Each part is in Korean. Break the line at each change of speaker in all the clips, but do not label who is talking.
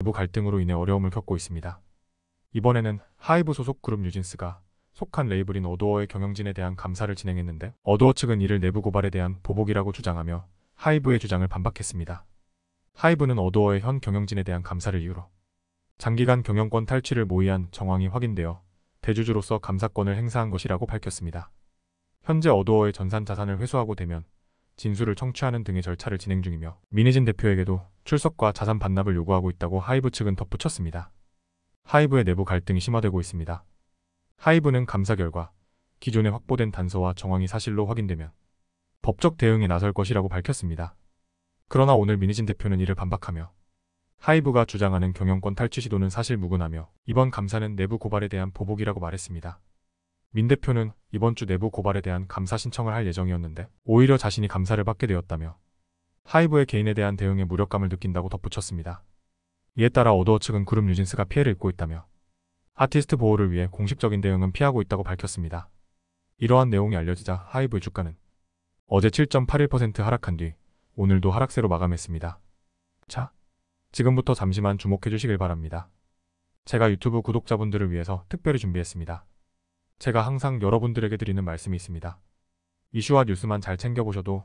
내부 갈등으로 인해 어려움을 겪고 있습니다. 이번에는 하이브 소속 그룹 뉴진스가 속한 레이블인 어도어의 경영진에 대한 감사를 진행했는데 어도어 측은 이를 내부 고발에 대한 보복이라고 주장하며 하이브의 주장을 반박했습니다. 하이브는 어도어의 현 경영진에 대한 감사를 이유로 장기간 경영권 탈취를 모의한 정황이 확인되어 대주주로서 감사권을 행사한 것이라고 밝혔습니다. 현재 어도어의 전산 자산을 회수하고 되면 진술을 청취하는 등의 절차를 진행 중이며 민니진 대표에게도 출석과 자산 반납을 요구하고 있다고 하이브 측은 덧붙였습니다. 하이브의 내부 갈등이 심화되고 있습니다. 하이브는 감사 결과 기존에 확보된 단서와 정황이 사실로 확인되면 법적 대응에 나설 것이라고 밝혔습니다. 그러나 오늘 민희진 대표는 이를 반박하며 하이브가 주장하는 경영권 탈취 시도는 사실 무근하며 이번 감사는 내부 고발에 대한 보복이라고 말했습니다. 민 대표는 이번 주 내부 고발에 대한 감사 신청을 할 예정이었는데 오히려 자신이 감사를 받게 되었다며 하이브의 개인에 대한 대응에 무력감을 느낀다고 덧붙였습니다. 이에 따라 어도어 측은 그룹 뉴진스가 피해를 입고 있다며 아티스트 보호를 위해 공식적인 대응은 피하고 있다고 밝혔습니다. 이러한 내용이 알려지자 하이브의 주가는 어제 7.81% 하락한 뒤 오늘도 하락세로 마감했습니다. 자, 지금부터 잠시만 주목해 주시길 바랍니다. 제가 유튜브 구독자분들을 위해서 특별히 준비했습니다. 제가 항상 여러분들에게 드리는 말씀이 있습니다. 이슈와 뉴스만 잘 챙겨보셔도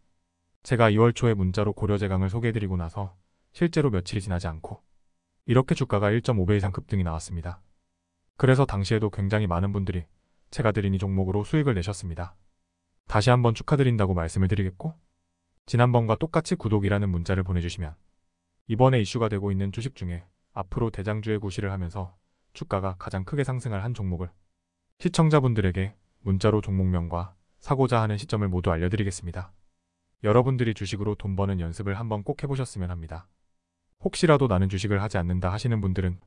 제가 2월 초에 문자로 고려제강을 소개해드리고 나서 실제로 며칠이 지나지 않고 이렇게 주가가 1.5배 이상 급등이 나왔습니다. 그래서 당시에도 굉장히 많은 분들이 제가 드린 이 종목으로 수익을 내셨습니다. 다시 한번 축하드린다고 말씀을 드리겠고 지난번과 똑같이 구독이라는 문자를 보내주시면 이번에 이슈가 되고 있는 주식 중에 앞으로 대장주의 구시를 하면서 주가가 가장 크게 상승할 한 종목을 시청자분들에게 문자로 종목명과 사고자 하는 시점을 모두 알려드리겠습니다. 여러분들이 주식으로 돈 버는 연습을 한번 꼭 해보셨으면 합니다. 혹시라도 나는 주식을 하지 않는다 하시는 분들은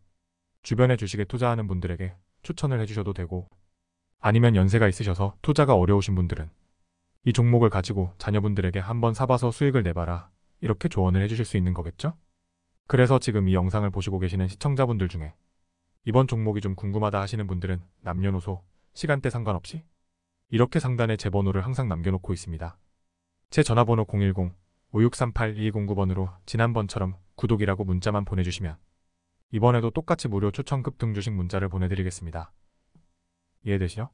주변의 주식에 투자하는 분들에게 추천을 해주셔도 되고 아니면 연세가 있으셔서 투자가 어려우신 분들은 이 종목을 가지고 자녀분들에게 한번 사봐서 수익을 내봐라 이렇게 조언을 해주실 수 있는 거겠죠? 그래서 지금 이 영상을 보시고 계시는 시청자분들 중에 이번 종목이 좀 궁금하다 하시는 분들은 남녀노소, 시간대 상관없이 이렇게 상단에 제 번호를 항상 남겨놓고 있습니다. 제 전화번호 0 1 0 5 6 3 8 2 0 9번으로 지난번처럼 구독이라고 문자만 보내주시면 이번에도 똑같이 무료 초청급 등주식 문자를 보내드리겠습니다. 이해되시죠?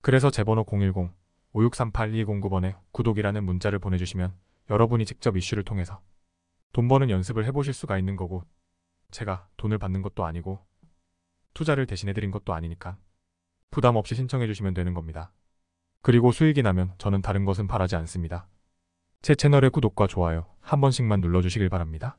그래서 제 번호 0 1 0 5 6 3 8 2 0 9번에 구독이라는 문자를 보내주시면 여러분이 직접 이슈를 통해서 돈 버는 연습을 해보실 수가 있는 거고 제가 돈을 받는 것도 아니고 투자를 대신해드린 것도 아니니까 부담 없이 신청해주시면 되는 겁니다. 그리고 수익이 나면 저는 다른 것은 바라지 않습니다. 제 채널의 구독과 좋아요 한 번씩만 눌러주시길 바랍니다.